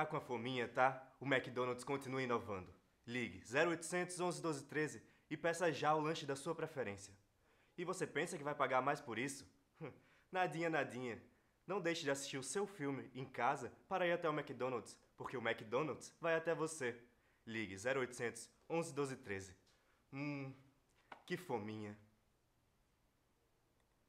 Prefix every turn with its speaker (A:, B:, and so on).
A: Tá com a fominha, tá? O McDonald's continua inovando. Ligue 0800 11 12 13 e peça já o lanche da sua preferência. E você pensa que vai pagar mais por isso? Hum, nadinha, nadinha. Não deixe de assistir o seu filme em casa para ir até o McDonald's, porque o McDonald's vai até você. Ligue 0800 11 12 13. Hum, que fominha.